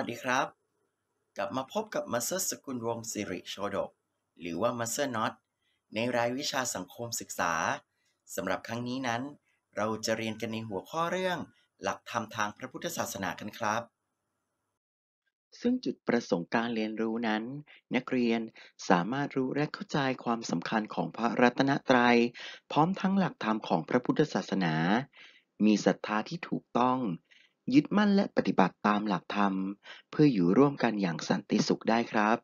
วัสดีครับ กลับมาพบกับมาเตอร์สกุลวงศิริโชดก หรือว่ามาเตอร์น็อตในรายวิชาสังคมศึกษาสำหรับครั้งนี้นั้น เราจะเรียนกันในหัวข้อเรื่อง หลักธรรมทางพระพุทธศาสนากันครับ ซึ่งจุดประสงค์การเรียนรู้นั้น นักเรียนสามารถรู้และเข้าใจความสำคัญของพระรัตนตรยัย พร้อมทั้งหลักธรรมของพระพุทธศาสนา มีศรัทธาที่ถูกต้องยึดมั่นและปฏิบัติตามหลักธรรมเพื่ออยู่ร่วมกันอย่างสันติสุขได้ครับ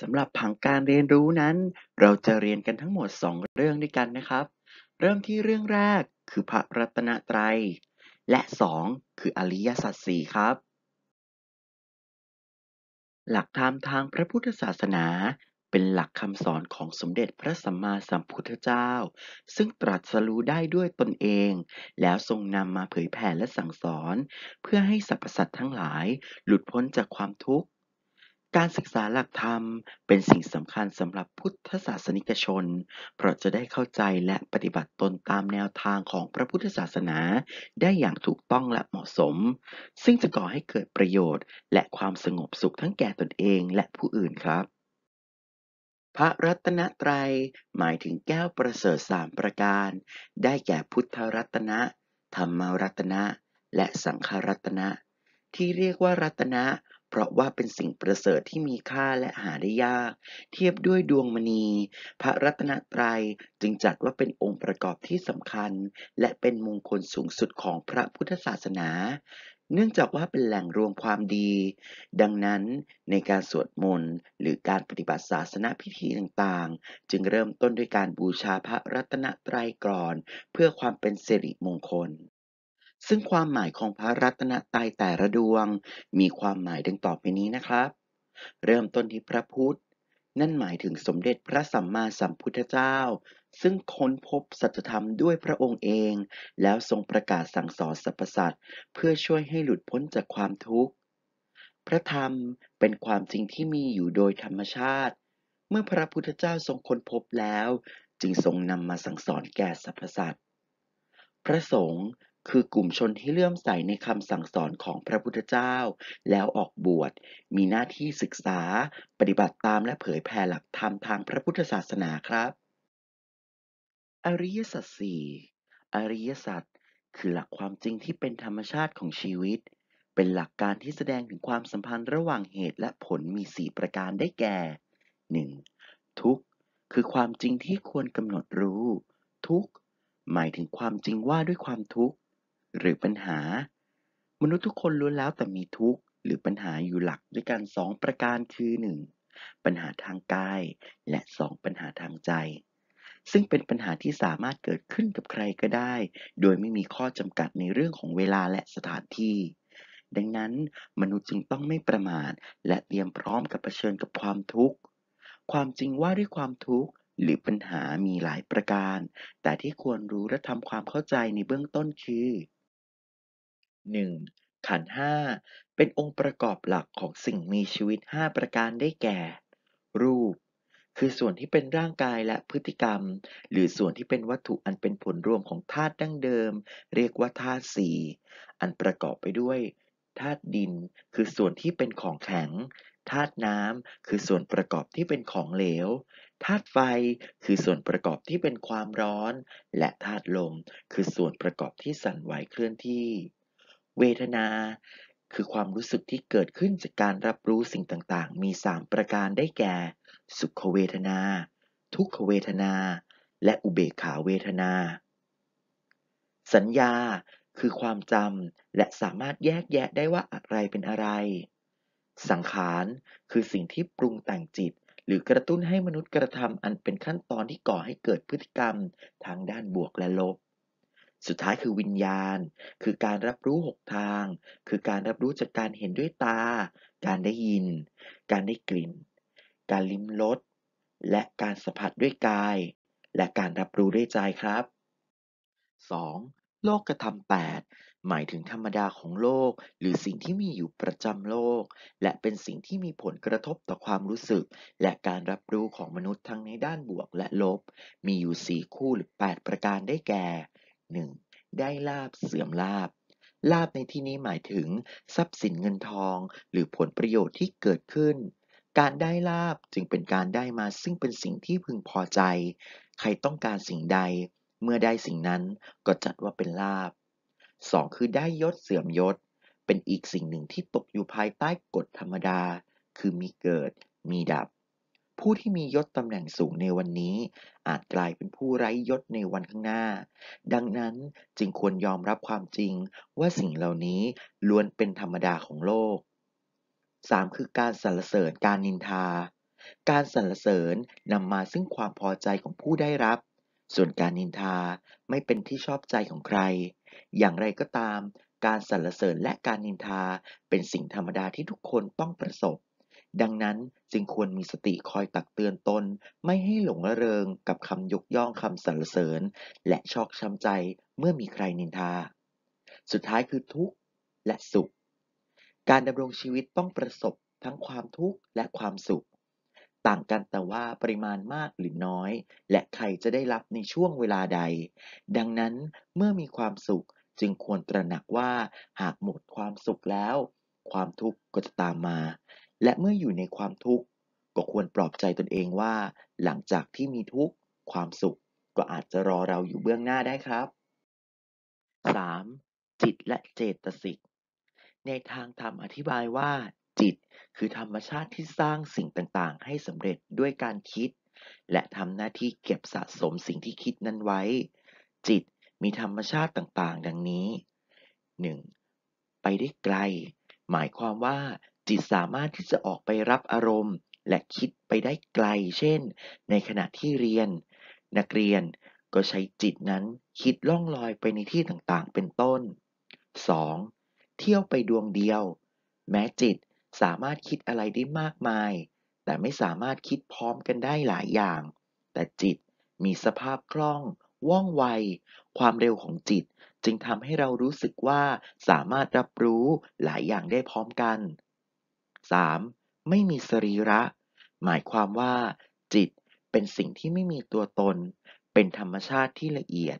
สำหรับผังการเรียนรู้นั้น เราจะเรียนกันทั้งหมด 2 เรื่องด้วยกันนะครับ เริ่มที่เรื่องแรกคือพระรัตนตรยัย และ2คืออริยสัจสี่ครับ หลักธรรมทางพระพุทธศาสนาเป็นหลักคำสอนของสมเด็จพระสัมมาสัมพุทธเจ้า ซึ่งตรัสรู้ได้ด้วยตนเอง แล้วทรงนำมาเผยแผ่และสั่งสอน เพื่อให้สรรพสัตว์ทั้งหลายหลุดพ้นจากความทุกข์ การศึกษาหลักธรรมเป็นสิ่งสำคัญสำหรับพุทธศาสนิกชน เพราะจะได้เข้าใจและปฏิบัติตนตามแนวทางของพระพุทธศาสนา ได้อย่างถูกต้องและเหมาะสม ซึ่งจะก่อให้เกิดประโยชน์ และความสงบสุขทั้งแก่ตนเองและผู้อื่นครับพระรัตนตรัยหมายถึงแก้วประเสริฐสามประการ ได้แก่พุทธรัตนะธรรมรัตนะและสังขารัตนะที่เรียกว่ารัตนะ เพราะว่าเป็นสิ่งประเสริฐที่มีค่าและหาได้ยาก เทียบด้วยดวงมณี พระรัตนตรัยจึงจัดว่าเป็นองค์ประกอบที่สำคัญ และเป็นมงคลสูงสุดของพระพุทธศาสนาเนื่องจากว่าเป็นแหล่งรวมความดี ดังนั้นในการสวดมนต์หรือการปฏิบัติศาสนาพิธีต่างๆ จึงเริ่มต้นด้วยการบูชาพระรัตนตรัยก่อน เพื่อความเป็นสิริมงคล ซึ่งความหมายของพระรัตนตรัยแต่ละดวง มีความหมายดังต่อไปนี้นะครับ เริ่มต้นที่พระพุทธนั่นหมายถึงสมเด็จพระสัมมาสัมพุทธเจ้า ซึ่งค้นพบสัจธรรมด้วยพระองค์เอง แล้วทรงประกาศสั่งสอนสรรพสัตว์เพื่อช่วยให้หลุดพ้นจากความทุกข์ พระธรรมเป็นความจริงที่มีอยู่โดยธรรมชาติ เมื่อพระพุทธเจ้าทรงค้นพบแล้ว จึงทรงนำมาสั่งสอนแก่สรรพสัตว์พระสงฆ์คือกลุ่มชนที่เลื่อมใสในคำสั่งสอนของพระพุทธเจ้า แล้วออกบวช มีหน้าที่ศึกษา ปฏิบัติตามและเผยแผ่หลักธรรมทางพระพุทธศาสนาครับ อริยสัจสี่อริยสัจคือหลักความจริงที่เป็นธรรมชาติของชีวิต เป็นหลักการที่แสดงถึงความสัมพันธ์ระหว่างเหตุและผลมีสี่ประการได้แก่ 1. ทุกข์คือความจริงที่ควรกำหนดรู้ ทุกข์หมายถึงความจริงว่าด้วยความทุกข์หรือปัญหา มนุษย์ทุกคนล้วนแล้วแต่มีทุกข์ หรือปัญหาอยู่หลักด้วยกันสองประการคือ 1. ปัญหาทางกายและ 2. ปัญหาทางใจ ซึ่งเป็นปัญหาที่สามารถเกิดขึ้นกับใครก็ได้ โดยไม่มีข้อจำกัดในเรื่องของเวลาและสถานที่ ดังนั้น มนุษย์จึงต้องไม่ประมาท และเตรียมพร้อมกับเผชิญกับความทุกข์ ความจริงว่าด้วยความทุกข์ หรือปัญหามีหลายประการ แต่ที่ควรรู้และทำความเข้าใจในเบื้องต้นคือหนึ่งขันห้าเป็นองค์ประกอบหลักของสิ่งมีชีวิตห้าประการได้แก่ รูป คือส่วนที่เป็นร่างกายและพฤติกรรม หรือส่วนที่เป็นวัตถุอันเป็นผลรวมของธาตุดั้งเดิม เรียกว่าธาตุสี่อันประกอบไปด้วยธาตุดิน คือส่วนที่เป็นของแข็งธาตุน้ำ คือส่วนประกอบที่เป็นของเหลวธาตุไฟ คือส่วนประกอบที่เป็นความร้อน และธาตุลมคือส่วนประกอบที่สั่นไหวเคลื่อนที่เวทนาคือความรู้สึกที่เกิดขึ้นจากการรับรู้สิ่งต่างๆ มี 3 ประการได้แก่ สุขเวทนา ทุกขเวทนา และอุเบกขาเวทนา สัญญาคือความจำและสามารถแยกแยะได้ว่าอะไรเป็นอะไร สังขารคือสิ่งที่ปรุงแต่งจิต หรือกระตุ้นให้มนุษย์กระทำอันเป็นขั้นตอนที่ก่อให้เกิดพฤติกรรมทางด้านบวกและลบสุดท้ายคือวิญญาณ คือการรับรู้หกทาง คือการรับรู้จากการเห็นด้วยตา การได้ยิน การได้กลิ่น การลิ้มรส และการสัมผัสด้วยกาย และการรับรู้ด้วยใจครับ 2. โลกกระทำแปดหมายถึงธรรมดาของโลก หรือสิ่งที่มีอยู่ประจำโลก และเป็นสิ่งที่มีผลกระทบต่อความรู้สึก และการรับรู้ของมนุษย์ทั้งในด้านบวกและลบ มีอยู่ 4 คู่หรือ 8 ประการได้แก่หนึ่งได้ลาบเสื่อมลาบลาบในที่นี้หมายถึง ทรัพย์สินเงินทองหรือผลประโยชน์ที่เกิดขึ้น การได้ลาบจึงเป็นการได้มาซึ่งเป็นสิ่งที่พึงพอใจ ใครต้องการสิ่งใด เมื่อได้สิ่งนั้นก็จัดว่าเป็นลาบ 2. คือได้ยศเสื่อมยศ เป็นอีกสิ่งหนึ่งที่ตกอยู่ภายใต้กฎธรรมดา คือมีเกิดมีดับผู้ที่มียศตำแหน่งสูงในวันนี้ อาจกลายเป็นผู้ไร้ยศในวันข้างหน้า ดังนั้นจึงควรยอมรับความจริงว่าสิ่งเหล่านี้ล้วนเป็นธรรมดาของโลก 3. คือการสรรเสริญการนินทา การสรรเสริญนำมาซึ่งความพอใจของผู้ได้รับ ส่วนการนินทาไม่เป็นที่ชอบใจของใคร อย่างไรก็ตามการสรรเสริญและการนินทาเป็นสิ่งธรรมดาที่ทุกคนต้องประสบดังนั้นจึงควรมีสติคอยตักเตือนตนไม่ให้หลงระเริงกับคำยกย่องคำสรรเสริญ และชอกช้ำใจเมื่อมีใครนินทา สุดท้ายคือทุกข์และสุข การดำรงชีวิตต้องประสบทั้งความทุกข์และความสุข ต่างกันแต่ว่าปริมาณมากหรือน้อย และใครจะได้รับในช่วงเวลาใด ดังนั้นเมื่อมีความสุขจึงควรตระหนักว่าหากหมดความสุขแล้ว ความทุกข์ก็จะตามมาและเมื่ออยู่ในความทุกข์ก็ควรปลอบใจตนเองว่า หลังจากที่มีทุกข์ความสุข ก็อาจจะรอเราอยู่เบื้องหน้าได้ครับ 3. จิตและเจตสิกในทางธรรมอธิบายว่า จิตคือธรรมชาติที่สร้างสิ่งต่างๆ ให้สำเร็จด้วยการคิด และทำหน้าที่เก็บสะสมสิ่งที่คิดนั้นไว้ จิตมีธรรมชาติต่าง ๆ ดังนี้ 1. ไปได้ไกล หมายความว่าจิตสามารถที่จะออกไปรับอารมณ์ และคิดไปได้ไกล เช่น ในขณะที่เรียน นักเรียนก็ใช้จิตนั้นคิดล่องลอยไปในที่ต่าง ๆ เป็นต้น 2. เที่ยวไปดวงเดียว แม้จิตสามารถคิดอะไรได้มากมาย แต่ไม่สามารถคิดพร้อมกันได้หลายอย่าง แต่จิตมีสภาพคล่องว่องไว ความเร็วของจิตจึงทำให้เรารู้สึกว่าสามารถรับรู้หลายอย่างได้พร้อมกัน 3. ไม่มีสรีระ หมายความว่าจิตเป็นสิ่งที่ไม่มีตัวตน เป็นธรรมชาติที่ละเอียด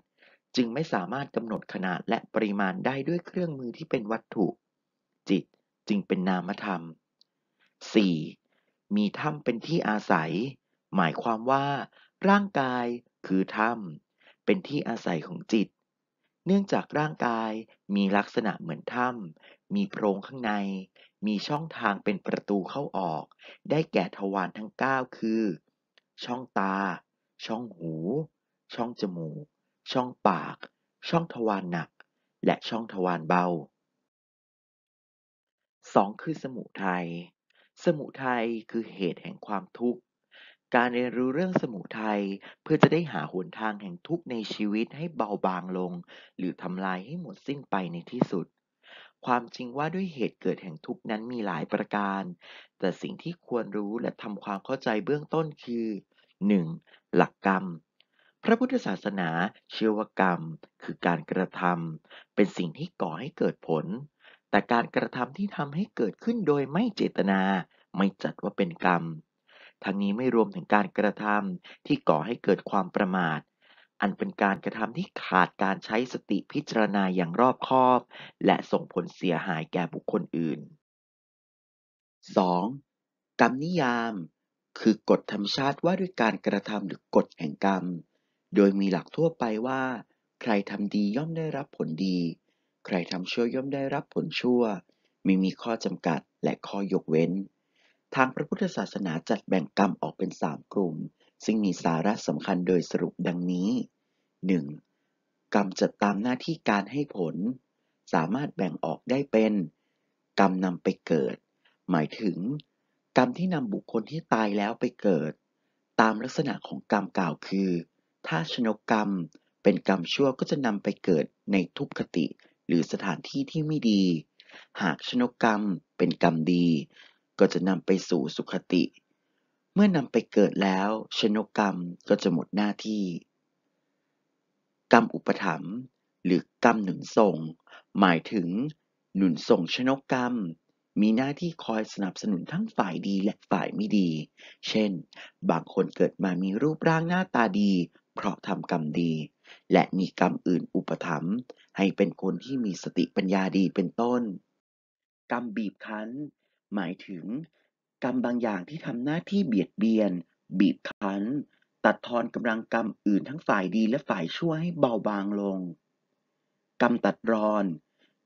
จึงไม่สามารถกำหนดขนาดและปริมาณได้ด้วยเครื่องมือที่เป็นวัตถุ จิตจึงเป็นนามธรรม 4. มีถ้ำเป็นที่อาศัย หมายความว่า ร่างกายคือถ้ำเป็นที่อาศัยของจิต เนื่องจากร่างกายมีลักษณะเหมือนถ้ำมีโพรงข้างในมีช่องทางเป็นประตูเข้าออก ได้แก่ทวารทั้ง9 คือ ช่องตา ช่องหู ช่องจมูก ช่องปาก ช่องทวารหนัก และช่องทวารเบา 2. คือสมุทยัยสมุทัยคือเหตุแห่งความทุกข์ การเรียนรู้เรื่องสมุทัยเพื่อจะได้หาหนทางแห่งทุกข์ในชีวิตให้เบาบางลง หรือทำลายให้หมดสิ้นไปในที่สุดความจริงว่าด้วยเหตุเกิดแห่งทุกนั้นมีหลายประการ แต่สิ่งที่ควรรู้และทำความเข้าใจเบื้องต้นคือ 1. หลักกรรม พระพุทธศาสนาเชื่อว่ากรรม คือการกระทำ เป็นสิ่งที่ก่อให้เกิดผล แต่การกระทำที่ทำให้เกิดขึ้นโดยไม่เจตนา ไม่จัดว่าเป็นกรรม ทั้งนี้ไม่รวมถึงการกระทำที่ก่อให้เกิดความประมาทอันเป็นการกระทำที่ขาดการใช้สติพิจารณาอย่างรอบคอบ และส่งผลเสียหายแก่บุคคลอื่น 2. กรรมนิยาม คือกฎธรรมชาติว่าด้วยการกระทำหรือกฎแห่งกรรม โดยมีหลักทั่วไปว่า ใครทำดีย่อมได้รับผลดี ใครทำชั่วย่อมได้รับผลชั่ว ไม่มีข้อจำกัดและข้อยกเว้น ทางพระพุทธศาสนาจัดแบ่งกรรมออกเป็นสามกลุ่มซึ่งมีสาระสำคัญโดยสรุปดังนี้ 1. กรรมจัดตามหน้าที่การให้ผล สามารถแบ่งออกได้เป็น กรรมนำไปเกิด หมายถึง กรรมที่นำบุคคลที่ตายแล้วไปเกิด ตามลักษณะของกรรมกล่าวคือ ถ้าชนกกรรมเป็นกรรมชั่วก็จะนำไปเกิดในทุกขติหรือสถานที่ที่ไม่ดี หากชนกกรรมเป็นกรรมดี ก็จะนำไปสู่สุขติเมื่อนำไปเกิดแล้ว ชนกกรรมก็จะหมดหน้าที่ กรรมอุปถัมภ์หรือกรรมหนุนส่ง หมายถึงหนุนส่งชนกกรรม มีหน้าที่คอยสนับสนุนทั้งฝ่ายดีและฝ่ายไม่ดี เช่น บางคนเกิดมามีรูปร่างหน้าตาดี เพราะทำกรรมดี และมีกรรมอื่นอุปถัมภ์ให้เป็นคนที่มีสติปัญญาดีเป็นต้น กรรมบีบคั้น หมายถึงกรรมบางอย่างที่ทำหน้าที่เบียดเบียน บีบคั้น ตัดทอนกำลังกรรมอื่นทั้งฝ่ายดีและฝ่ายชั่วให้เบาบางลง กรรมตัดรอน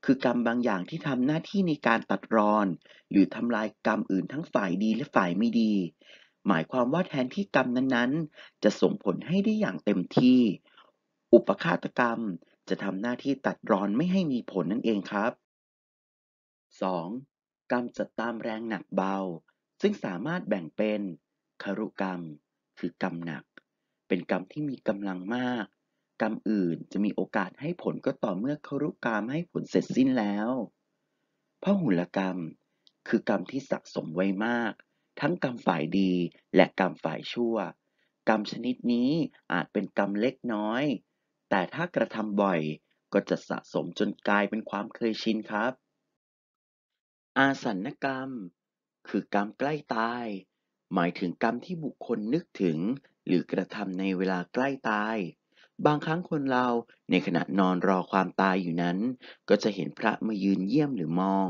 คือกรรมบางอย่างที่ทำหน้าที่ในการตัดรอน หรือทำลายกรรมอื่นทั้งฝ่ายดีและฝ่ายไม่ดี หมายความว่าแทนที่กรรมนั้นๆ จะส่งผลให้ได้อย่างเต็มที่ อุปฆาตกรรมจะทำหน้าที่ตัดรอนไม่ให้มีผลนั่นเองครับ 2. กรรมจัดตามแรงหนักเบาซึ่งสามารถแบ่งเป็นคารุกรรม คือกรรมหนัก เป็นกรรมที่มีกำลังมาก กรรมอื่นจะมีโอกาสให้ผลก็ต่อเมื่อคารุกรรมให้ผลเสร็จสิ้นแล้วพหุลกรรมคือกรรมที่สะสมไว้มาก ทั้งกรรมฝ่ายดีและกรรมฝ่ายชั่ว กรรมชนิดนี้อาจเป็นกรรมเล็กน้อย แต่ถ้ากระทำบ่อยก็จะสะสมจนกลายเป็นความเคยชินครับ อาสันกรรมคือกรรมใกล้ตาย หมายถึงกรรมที่บุคคลนึกถึง หรือกระทำในเวลาใกล้ตาย บางครั้งคนเราในขณะนอนรอความตายอยู่นั้น ก็จะเห็นพระมายืนเยี่ยมหรือมอง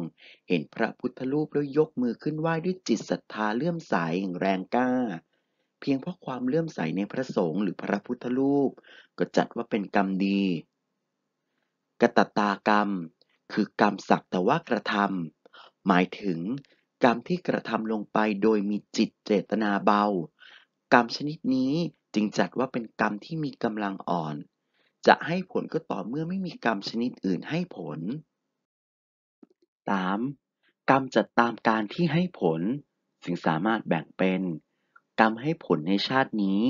เห็นพระพุทธรูปแล้วยกมือขึ้นไหว้ด้วยจิตศรัทธาเลื่อมใสอย่างแรงกล้า เพียงเพราะความเลื่อมใสในพระสงฆ์หรือพระพุทธรูป ก็จัดว่าเป็นกรรมดี กตตากรรม คือกรรมศักแต่ว่ากระทำหมายถึงกรรมที่กระทำลงไปโดยมีจิตเจตนาเบา กรรมชนิดนี้จึงจัดว่าเป็นกรรมที่มีกำลังอ่อน จะให้ผลก็ต่อเมื่อไม่มีกรรมชนิดอื่นให้ผล 3. กรรมจัดตามการที่ให้ผลจึงสามารถแบ่งเป็น กรรมให้ผลในชาตินี้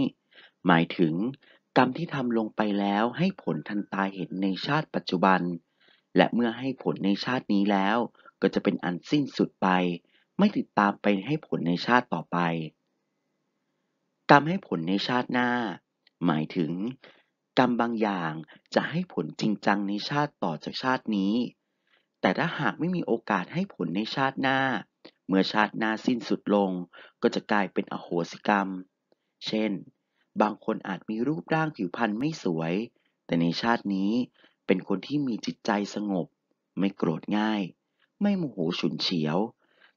หมายถึงกรรมที่ทำลงไปแล้วให้ผลทันตาเห็นในชาติปัจจุบัน และเมื่อให้ผลในชาตินี้แล้ว ก็จะเป็นอันสิ้นสุดไปไม่ติดตามไปให้ผลในชาติต่อไป กรรมให้ผลในชาติหน้า หมายถึง กรรมบางอย่างจะให้ผลจริงจังในชาติต่อจากชาตินี้ แต่ถ้าหากไม่มีโอกาสให้ผลในชาติหน้า เมื่อชาติหน้าสิ้นสุดลง ก็จะกลายเป็นอโหสิกรรม เช่น บางคนอาจมีรูปร่างผิวพรรณไม่สวย แต่ในชาตินี้เป็นคนที่มีจิตใจสงบ ไม่โกรธง่าย ไม่โมโหฉุนเฉียว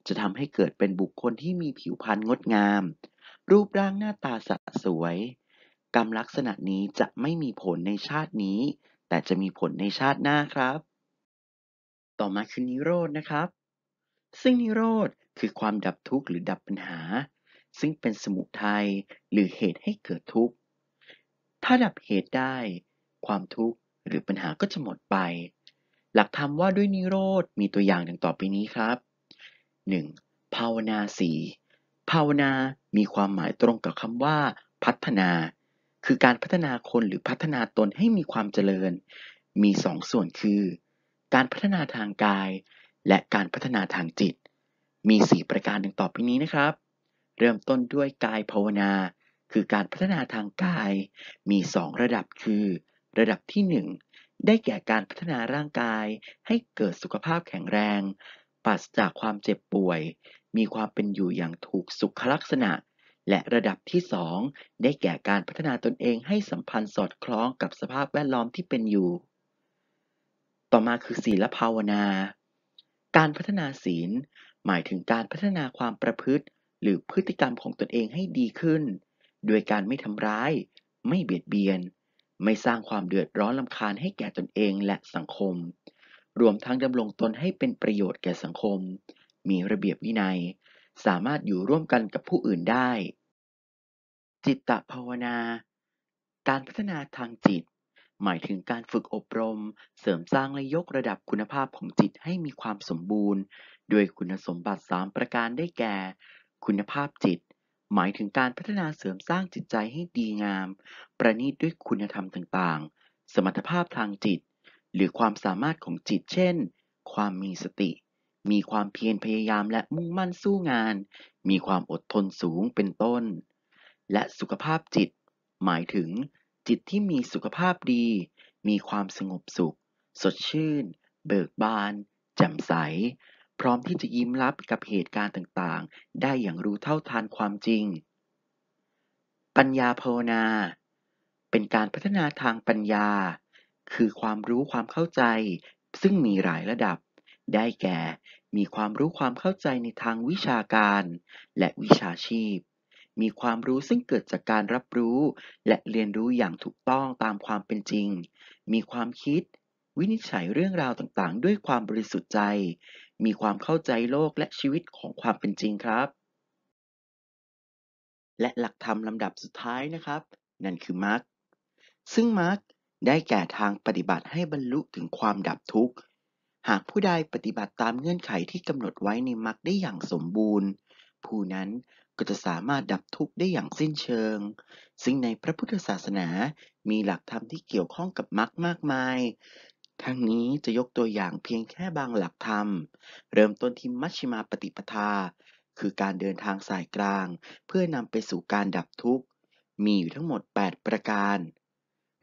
จะทำให้เกิดเป็นบุคคลที่มีผิวพรรณงดงาม รูปร่างหน้าตาสะสวย กรรมลักษณะนี้จะไม่มีผลในชาตินี้ แต่จะมีผลในชาติหน้าครับ ต่อมาคือนิโรธนะครับ ซึ่งนิโรธคือความดับทุกข์หรือดับปัญหา ซึ่งเป็นสมุทัยหรือเหตุให้เกิดทุกข์ถ้าดับเหตุได้ ความทุกข์หรือปัญหาก็จะหมดไป หลักธรรมว่าด้วยนิโรธมีตัวอย่างดังต่อไปนี้ครับ 1. ภาวนาสีภาวนามีความหมายตรงกับคำว่า พัฒนา คือการพัฒนาคนหรือพัฒนาตนให้มีความเจริญ มีสองส่วนคือ การพัฒนาทางกาย และการพัฒนาทางจิต มีสีประการดังต่อไปนี้นะครับ เริ่มต้นด้วยกายภาวนา คือการพัฒนาทางกาย มีสองระดับคือ ระดับที่1ได้แก่การพัฒนาร่างกายให้เกิดสุขภาพแข็งแรงปราศจากความเจ็บป่วย มีความเป็นอยู่อย่างถูกสุขลักษณะ และระดับที่2ได้แก่การพัฒนาตนเอง ให้สัมพันธ์สอดคล้องกับสภาพแวดล้อมที่เป็นอยู่ ต่อมาคือศีลภาวนา การพัฒนาศีลหมายถึงการพัฒนาความประพฤติหรือพฤติกรรมของตนเองให้ดีขึ้น โดยการไม่ทำร้าย ไม่เบียดเบียน ไม่สร้างความเดือดร้อนลำคาญให้แก่ตนเองและสังคมรวมทั้งดำรงตนให้เป็นประโยชน์แก่สังคม มีระเบียบวินัย สามารถอยู่ร่วมกันกับผู้อื่นได้ จิตตภาวนา การพัฒนาทางจิต หมายถึงการฝึกอบรม เสริมสร้างและยกระดับคุณภาพของจิตให้มีความสมบูรณ์ด้วยคุณสมบัติ 3 ประการได้แก่ คุณภาพจิต หมายถึงการพัฒนาเสริมสร้างจิตใจให้ดีงาม ประณีตด้วยคุณธรรมต่างๆ สมรรถภาพทางจิตหรือความสามารถของจิตเช่น ความมีสติ มีความเพียรพยายามและมุ่งมั่นสู้งาน มีความอดทนสูงเป็นต้น และสุขภาพจิต หมายถึง จิตที่มีสุขภาพดี มีความสงบสุข สดชื่น เบิกบานแจ่มใส พร้อมที่จะยิ้มรับกับเหตุการณ์ต่างๆ ได้อย่างรู้เท่าทานความจริง ปัญญาภาวนา เป็นการพัฒนาทางปัญญาคือความรู้ความเข้าใจ ซึ่งมีหลายระดับ ได้แก่ มีความรู้ความเข้าใจในทางวิชาการและวิชาชีพ มีความรู้ซึ่งเกิดจากการรับรู้ และเรียนรู้อย่างถูกต้องตามความเป็นจริง มีความคิด วินิจฉัยเรื่องราวต่างๆ ด้วยความบริสุทธิ์ใจ มีความเข้าใจโลกและชีวิตของความเป็นจริงครับ และหลักธรรมลำดับสุดท้ายนะครับ นั่นคือมาร์กซึ่งมาร์กได้แก่ทางปฏิบัติให้บรรลุถึงความดับทุกข์ หากผู้ใดปฏิบัติตามเงื่อนไขที่กำหนดไว้ในมรรคได้อย่างสมบูรณ์ ผู้นั้นก็จะสามารถดับทุกข์ได้อย่างสิ้นเชิง ซึ่งในพระพุทธศาสนา มีหลักธรรมที่เกี่ยวข้องกับมรรคมากมาย ทั้งนี้จะยกตัวอย่างเพียงแค่บางหลักธรรม เริ่มต้นที่มัชฌิมาปฏิปทา คือการเดินทางสายกลาง เพื่อนำไปสู่การดับทุกข์ มีอยู่ทั้งหมด 8 ประการ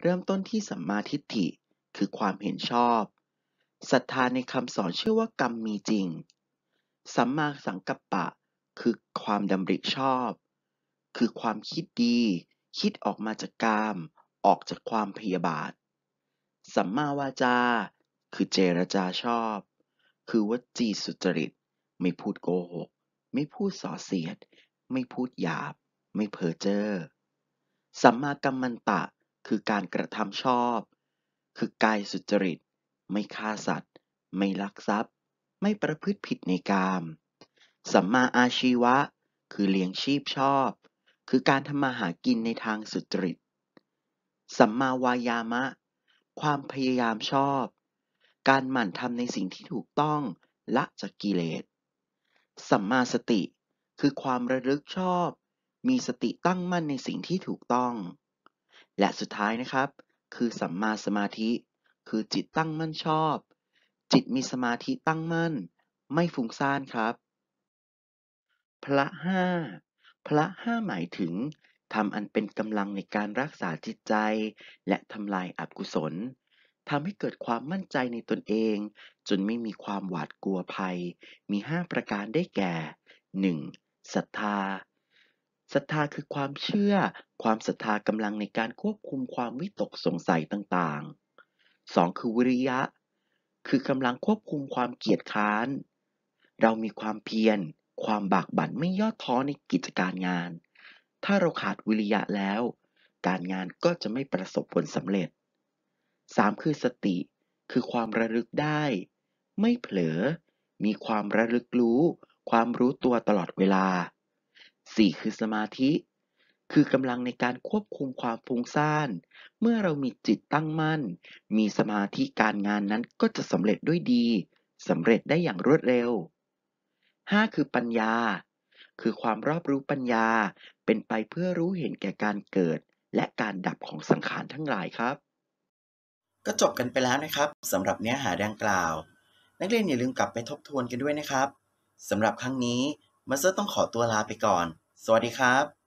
เริ่มต้นที่สัมมาทิฏฐิ คือความเห็นชอบ ศรัทธาในคำสอนเชื่อว่ากรรมมีจริง สัมมาสังกัปปะ คือความดำริชอบ คือความคิดดี คิดออกมาจากกาม ออกจากความพยาบาท สัมมาวาจา คือเจรจาชอบ คือวจีสุจริต ไม่พูดโกหก ไม่พูดส่อเสียด ไม่พูดหยาบ ไม่เพ้อเจ้อ สัมมากัมมันตะคือการกระทำชอบ คือกายสุจริต ไม่ฆ่าสัตว์ ไม่ลักทรัพย์ ไม่ประพฤติผิดในกาม สัมมาอาชีวะ คือเลี้ยงชีพชอบ คือการทำมาหากินในทางสุจริต สัมมาวายามะ ความพยายามชอบ การหมั่นทำในสิ่งที่ถูกต้อง ละจากกิเลส สัมมาสติ คือความระลึกชอบ มีสติตั้งมั่นในสิ่งที่ถูกต้องและสุดท้ายนะครับ คือสัมมาสมาธิ คือจิตตั้งมั่นชอบ จิตมีสมาธิตั้งมั่น ไม่ฟุ้งซ่านครับ พระห้าพระห้าหมายถึงทำอันเป็นกำลังในการรักษาจิตใจ และทำลายอกุศลทำให้เกิดความมั่นใจในตนเอง จนไม่มีความหวาดกลัวภัย มี 5 ประการได้แก่ 1. ศรัทธาศรัทธาคือความเชื่อ ความศรัทธากำลังในการควบคุมความวิตกสงสัยต่างๆ 2. คือวิริยะ คือกำลังควบคุมความเกียจค้าน เรามีความเพียร ความบากบั่นไม่ย่อท้อในกิจการงาน ถ้าเราขาดวิริยะแล้ว การงานก็จะไม่ประสบผลสำเร็จ 3. คือสติ คือความระลึกได้ ไม่เผลอ มีความระลึกรู้ ความรู้ตัวตลอดเวลาสี่คือสมาธิ คือกำลังในการควบคุมความฟุ้งซ่าน เมื่อเรามีจิตตั้งมั่น มีสมาธิการงานนั้นก็จะสำเร็จด้วยดี สำเร็จได้อย่างรวดเร็ว 5. คือปัญญา คือความรอบรู้ปัญญา เป็นไปเพื่อรู้เห็นแก่การเกิด และการดับของสังขารทั้งหลายครับ ก็จบกันไปแล้วนะครับ สำหรับเนื้อหาดังกล่าว นักเรียนอย่าลืมกลับไปทบทวนกันด้วยนะครับสำหรับครั้งนี้มาสเตอร์ต้องขอตัวลาไปก่อน สวัสดีครับ